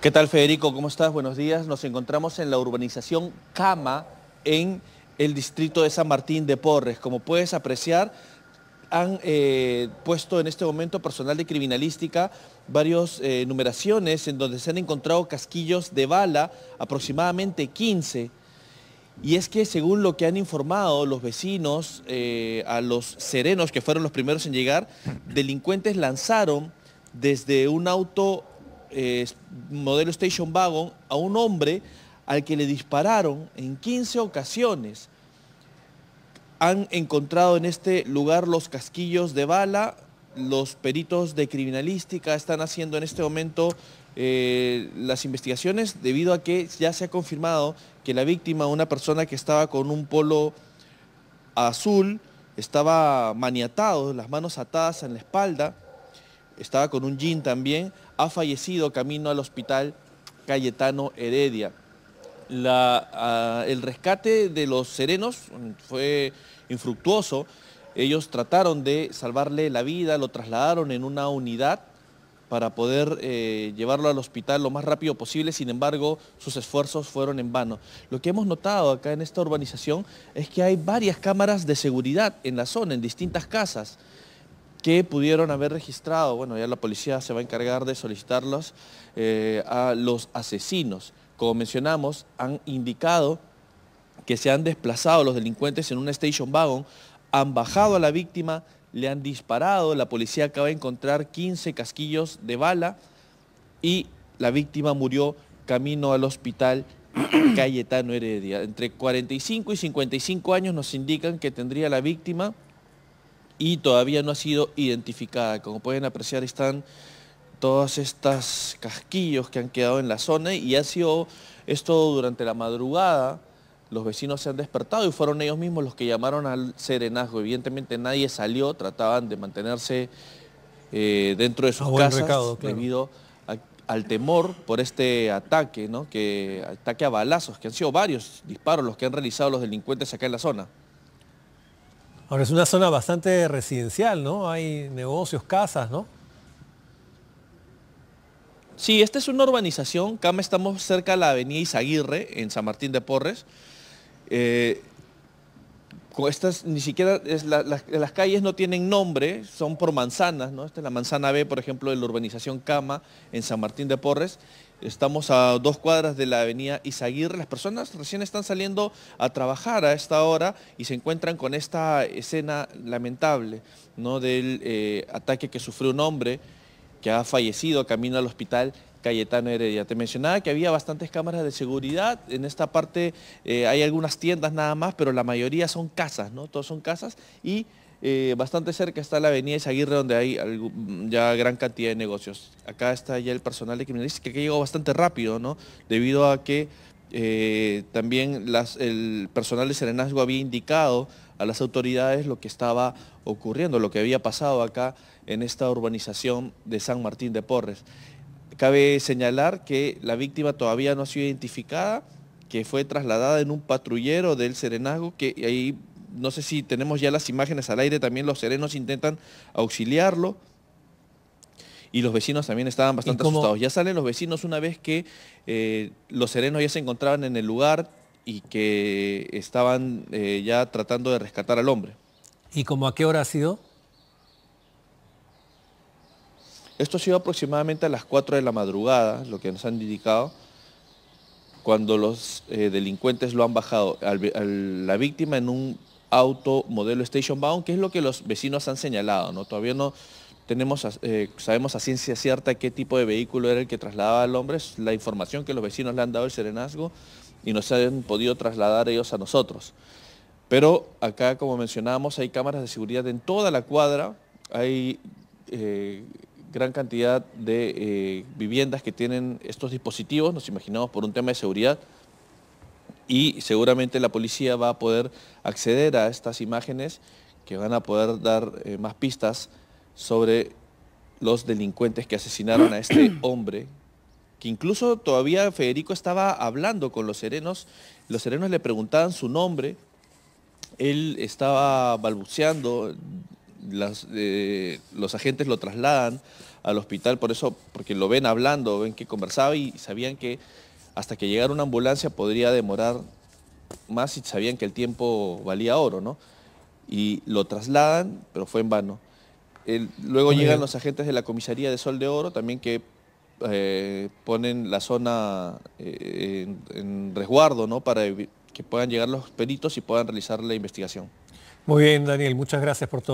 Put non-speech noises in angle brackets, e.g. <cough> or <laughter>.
¿Qué tal Federico? ¿Cómo estás? Buenos días. Nos encontramos en la urbanización Cama en el distrito de San Martín de Porres. Como puedes apreciar, han eh, puesto en este momento personal de criminalística varias eh, numeraciones en donde se han encontrado casquillos de bala, aproximadamente 15. Y es que según lo que han informado los vecinos eh, a los serenos, que fueron los primeros en llegar, delincuentes lanzaron desde un auto eh, modelo Station Wagon a un hombre al que le dispararon en 15 ocasiones. Han encontrado en este lugar los casquillos de bala, los peritos de criminalística están haciendo en este momento eh, las investigaciones debido a que ya se ha confirmado que la víctima, una persona que estaba con un polo azul, estaba maniatado, las manos atadas en la espalda, estaba con un jean también, ha fallecido camino al hospital Cayetano Heredia. Ah, el rescate de los serenos fue infructuoso. Ellos trataron de salvarle la vida, lo trasladaron en una unidad para poder eh, llevarlo al hospital lo más rápido posible, sin embargo sus esfuerzos fueron en vano. Lo que hemos notado acá en esta urbanización es que hay varias cámaras de seguridad en la zona, en distintas casas que pudieron haber registrado, bueno, ya la policía se va a encargar de solicitarlos eh, a los asesinos. Como mencionamos, han indicado que se han desplazado los delincuentes en una station wagon, han bajado a la víctima, le han disparado, la policía acaba de encontrar 15 casquillos de bala y la víctima murió camino al hospital Cayetano Heredia. Entre 45 y 55 años nos indican que tendría la víctima y todavía no ha sido identificada. Como pueden apreciar están todas estas casquillos que han quedado en la zona y ha sido esto durante la madrugada. Los vecinos se han despertado y fueron ellos mismos los que llamaron al serenazgo. Evidentemente nadie salió, trataban de mantenerse eh, dentro de sus casas debido al temor por este ataque, ¿no? que, ataque a balazos, que han sido varios disparos los que han realizado los delincuentes acá en la zona. Ahora es una zona bastante residencial, ¿no? Hay negocios, casas, ¿no? Sí, esta es una urbanización. Cama estamos cerca de la avenida Izaguirre, en San Martín de Porres. Eh, estas ni siquiera las, calles no tienen nombre, son por manzanas, ¿no? Esta es la manzana B, por ejemplo, de la urbanización Cama en San Martín de Porres. Estamos a dos cuadras de la avenida Izaguirre. Las personas recién están saliendo a trabajar a esta hora y se encuentran con esta escena lamentable ¿no? del eh, ataque que sufrió un hombre que ha fallecido camino al hospital Cayetano Heredia. Te mencionaba que había bastantes cámaras de seguridad. En esta parte eh, hay algunas tiendas nada más, pero la mayoría son casas, ¿no? Todos son casas y eh, bastante cerca está la avenida Isaguirre donde hay ya gran cantidad de negocios. Acá está ya el personal de criminalística que llegó bastante rápido, ¿no? Debido a que eh, también el personal de Serenazgo había indicado a las autoridades lo que estaba ocurriendo, lo que había pasado acá en esta urbanización de San Martín de Porres. Cabe señalar que la víctima todavía no ha sido identificada, que fue trasladada en un patrullero del Serenazgo, que ahí no sé si tenemos ya las imágenes al aire, también los serenos intentan auxiliarlo. Y los vecinos también estaban bastante asustados. Ya salen los vecinos una vez que eh, los serenos ya se encontraban en el lugar y que estaban eh, ya tratando de rescatar al hombre. ¿Y como a qué hora ha sido? Esto ha sido aproximadamente a las 4 de la madrugada, lo que nos han indicado, cuando los eh, delincuentes lo han bajado a la víctima en un auto modelo station bound, que es lo que los vecinos han señalado, ¿no? Todavía no tenemos, eh, sabemos a ciencia cierta qué tipo de vehículo era el que trasladaba al hombre, es la información que los vecinos le han dado el serenazgo y nos han podido trasladar ellos a nosotros. Pero acá, como mencionábamos, hay cámaras de seguridad en toda la cuadra, hay eh, gran cantidad de eh, viviendas que tienen estos dispositivos, nos imaginamos por un tema de seguridad, y seguramente la policía va a poder acceder a estas imágenes que van a poder dar eh, más pistas sobre los delincuentes que asesinaron a este <clears throat> hombre, que incluso todavía Federico estaba hablando con los serenos, los serenos le preguntaban su nombre, él estaba balbuceando, eh, los agentes lo trasladan al hospital, por eso, porque lo ven hablando, ven que conversaba y sabían que hasta que llegara una ambulancia podría demorar más y sabían que el tiempo valía oro, ¿no? Y lo trasladan, pero fue en vano. luego llegan los agentes de la comisaría de Sol de Oro, también que eh, ponen la zona eh, en, en, resguardo, ¿no? Para que puedan llegar los peritos y puedan realizar la investigación. Muy bien, Daniel, muchas gracias por todo.